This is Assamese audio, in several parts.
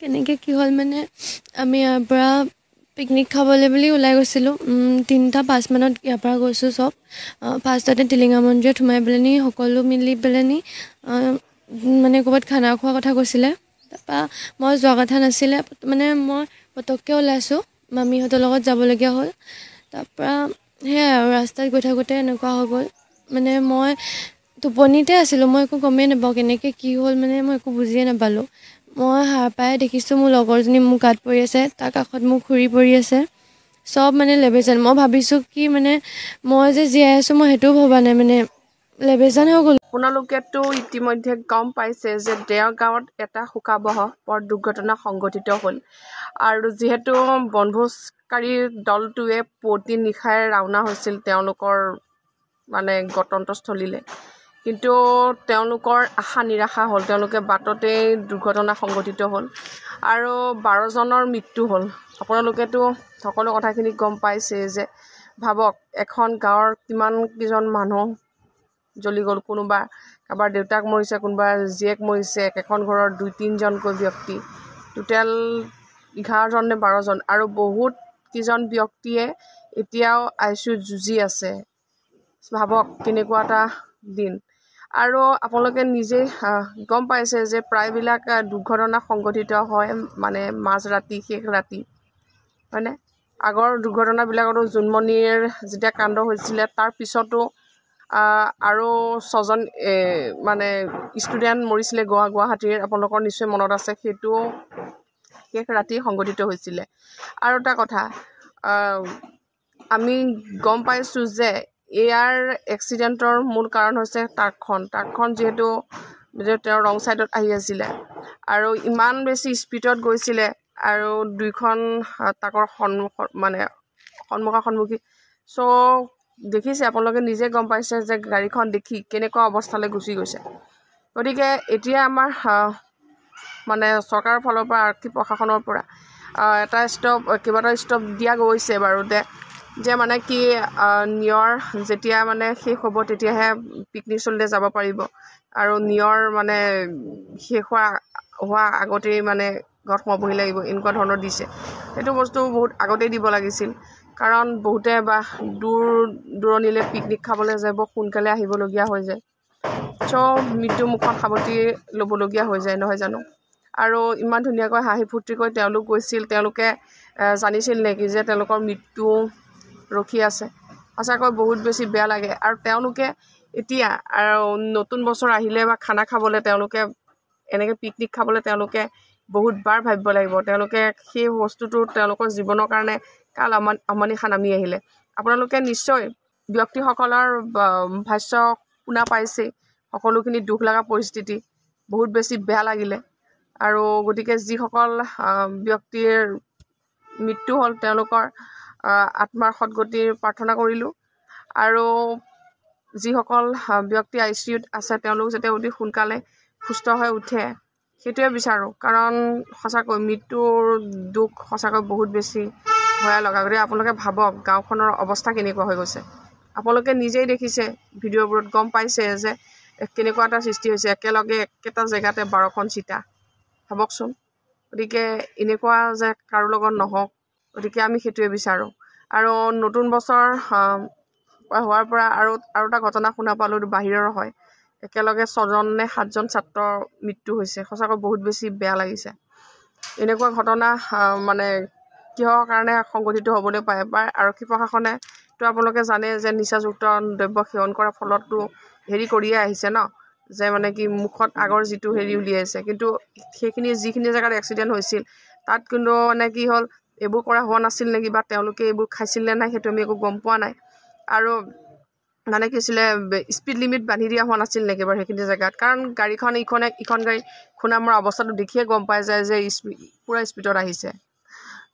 কেনেকৈ কি হ'ল মানে আমি ইয়াৰ পৰা পিকনিক খাবলৈ বুলি ওলাই গৈছিলোঁ তিনিটা পাঁচমানত ইয়াৰ পৰা গৈছোঁ চব ফাৰ্ষ্টতে টিলিঙা মন্দিৰত সোমাই পেলাইনি সকলো মিলি পেলাইনি মানে ক'ৰবাত খানা খোৱা কথা কৈছিলে তাৰপৰা মই যোৱা কথা নাছিলে মানে মই পটককৈ ওলাইছোঁ মামীহঁতৰ লগত যাবলগীয়া হ'ল তাৰপৰা সেয়াই আৰু ৰাস্তাত গৈ থাকোঁতে এনেকুৱা হৈ গ'ল মানে মই টোপনিতে আছিলোঁ মই একো গমেই নাপাওঁ কেনেকৈ কি হ'ল মানে মই একো বুজিয়ে নাপালোঁ মই সাৰ পাই দেখিছোঁ মোৰ লগৰজনী মোৰ গাত পৰি আছে তাৰ কাষত মোৰ খুৰি পৰি আছে চব মানে লেবেজান মই ভাবিছোঁ কি মানে মই যে জীয়াই আছোঁ মই সেইটোও ভবা নাই মানে লেবেজান হৈ গ'ল আপোনালোকেতো ইতিমধ্যে গম পাইছে যে দেওঁ গাঁৱত এটা শোকাবহ বৰ দুৰ্ঘটনা সংঘটিত হ'ল আৰু যিহেতু বনভোজকাৰীৰ দলটোৱে পুৱতি নিশাই ৰাওনা হৈছিল তেওঁলোকৰ মানে গতন্ত্ৰস্থলীলৈ কিন্তু তেওঁলোকৰ আশা নিৰাশা হ'ল তেওঁলোকে বাটতেই দুৰ্ঘটনা সংঘটিত হ'ল আৰু বাৰজনৰ মৃত্যু হ'ল আপোনালোকেতো সকলো কথাখিনি গম পাইছেই যে ভাবক এখন গাঁৱৰ কিমানকেইজন মানুহ জ্বলি গ'ল কোনোবা কাৰোবাৰ দেউতাক মৰিছে কোনোবা জীয়েক মৰিছে একেখন ঘৰৰ দুই তিনিজনকৈ ব্যক্তি টোটেল এঘাৰজন নে বাৰজন আৰু বহুত কেইজন ব্যক্তিয়ে এতিয়াও আই চি ইউত যুঁজি আছে ভাবক কেনেকুৱা এটা দিন আৰু আপোনালোকে নিজেই গম পাইছে যে প্ৰায়বিলাক দুৰ্ঘটনা সংঘটিত হয় মানে মাজ ৰাতি শেষ ৰাতি হয়নে আগৰ দুৰ্ঘটনাবিলাকতো জোনমণিৰ যেতিয়া কাণ্ড হৈছিলে তাৰ পিছতো আৰু ছজন মানে ষ্টুডেণ্ট মৰিছিলে গোৱা গুৱাহাটীৰ আপোনালোকৰ নিশ্চয় মনত আছে সেইটো শেষ ৰাতি সংঘটিত হৈছিলে আৰু এটা কথা আমি গম পাইছোঁ যে এয়াৰ এক্সিডেণ্টৰ মূল কাৰণ হৈছে ট্ৰাকখন ট্ৰাকখন যিহেতু তেওঁ ৰং ছাইডত আহি আছিলে আৰু ইমান বেছি স্পীডত গৈছিলে আৰু দুইখন ট্ৰাকৰ সন্মুখ মানে সন্মুখাসন্মুখী চ' দেখিছে আপোনালোকে নিজে গম পাইছে যে গাড়ীখন দেখি কেনেকুৱা অৱস্থালৈ গুচি গৈছে গতিকে এতিয়া আমাৰ মানে চৰকাৰৰ ফালৰ পৰা আৰক্ষী প্ৰশাসনৰ পৰা এটা ষ্টপ কেইবাটাও ষ্টপ দিয়া গৈছে বাৰু দে যে মানে কি নিয়ৰ যেতিয়া মানে শেষ হ'ব তেতিয়াহে পিকনিক চলিলে যাব পাৰিব আৰু নিয়ৰ মানে শেষ হোৱা হোৱা আগতেই মানে ঘৰত সোমাবহি লাগিব এনেকুৱা ধৰণৰ দিছে সেইটো বস্তু বহুত আগতেই দিব লাগিছিল কাৰণ বহুতে বা দূৰ দূৰণিলৈ পিকনিক খাবলৈ যায় বৰ সোনকালে আহিবলগীয়া হৈ যায় চ' মুখত সাৱটি ল'বলগীয়া হৈ যায় নহয় জানো আৰু ইমান ধুনীয়াকৈ হাঁহি ফূৰ্তি কৰি তেওঁলোক গৈছিল তেওঁলোকে জানিছিল নেকি যে তেওঁলোকৰ মৃত্যু ৰখি আছে সঁচাকৈ বহুত বেছি বেয়া লাগে আৰু তেওঁলোকে এতিয়া আৰু নতুন বছৰ আহিলে বা খানা খাবলৈ তেওঁলোকে এনেকৈ পিকনিক খাবলৈ তেওঁলোকে বহুত বাৰ ভাবিব লাগিব তেওঁলোকে সেই বস্তুটো তেওঁলোকৰ জীৱনৰ কাৰণে কাল আমনি আমনিখান নামি আহিলে আপোনালোকে নিশ্চয় ব্যক্তিসকলৰ ভাষ্য শুনা পাইছেই সকলোখিনি দুখ লগা পৰিস্থিতি বহুত বেছি বেয়া লাগিলে আৰু গতিকে যিসকল ব্যক্তিৰ মৃত্যু হ'ল তেওঁলোকৰ আত্মাৰ সদগতিৰ প্ৰাৰ্থনা কৰিলোঁ আৰু যিসকল ব্যক্তি আই চি ইউত আছে তেওঁলোক যাতে অতি সোনকালে সুস্থ হৈ উঠে সেইটোৱে বিচাৰোঁ কাৰণ সঁচাকৈ মৃত্যুৰ দুখ সঁচাকৈ বহুত বেছি ভয়া লগা গতিকে আপোনালোকে ভাবক গাঁওখনৰ অৱস্থা কেনেকুৱা হৈ গৈছে আপোনালোকে নিজেই দেখিছে ভিডিঅ'বোৰত গম পাইছে যে কেনেকুৱা এটা সৃষ্টি হৈছে একেলগে একেটা জেগাতে বাৰখন চিটা ভাবকচোন গতিকে এনেকুৱা যে কাৰো লগত নহওক গতিকে আমি সেইটোৱে বিচাৰোঁ আৰু নতুন বছৰ হোৱাৰ পৰা আৰু আৰু এটা ঘটনা শুনা পালোঁ বাহিৰৰ হয় একেলগে ছজন নে সাতজন ছাত্ৰৰ মৃত্যু হৈছে সঁচাকৈ বহুত বেছি বেয়া লাগিছে এনেকুৱা ঘটনা মানে কিহৰ কাৰণে সংঘটিত হ'বলৈ পায় বা আৰক্ষী প্ৰশাসনে তো আপোনালোকে জানে যে নিচাযুক্ত দ্ৰব্য সেৱন কৰাৰ ফলতো হেৰি কৰিয়ে আহিছে ন যে মানে কি মুখত আগৰ যিটো হেৰি উলিয়াইছে কিন্তু সেইখিনি যিখিনি জেগাত এক্সিডেণ্ট হৈছিল তাত কিন্তু মানে কি হ'ল এইবোৰ কৰা হোৱা নাছিল নেকি বা তেওঁলোকে এইবোৰ খাইছিল নে নাই সেইটো আমি একো গম পোৱা নাই আৰু মানে কি হৈছিলে স্পীড লিমিট বান্ধি দিয়া হোৱা নাছিল নেকি বাৰু সেইখিনি জেগাত কাৰণ গাড়ীখন ইখনে ইখন গাড়ী খুন্দা মৰা অৱস্থাটো দেখিয়ে গম পাই যায় যে স্পীড পূৰা স্পীডত আহিছে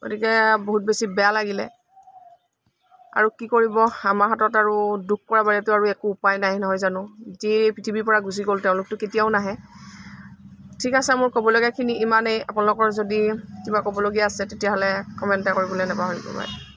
গতিকে বহুত বেছি বেয়া লাগিলে আৰু কি কৰিব আমাৰ হাতত আৰু দুখ কৰা বাৰেতো আৰু একো উপায় নাই নহয় জানো যি পৃথিৱীৰ পৰা গুচি গ'ল তেওঁলোকতো কেতিয়াও নাহে ঠিক আছে মোৰ ক'বলগীয়াখিনি ইমানেই আপোনালোকৰ যদি কিবা ক'বলগীয়া আছে তেতিয়াহ'লে কমেণ্ট এটা কৰিবলৈ নাপাহৰিব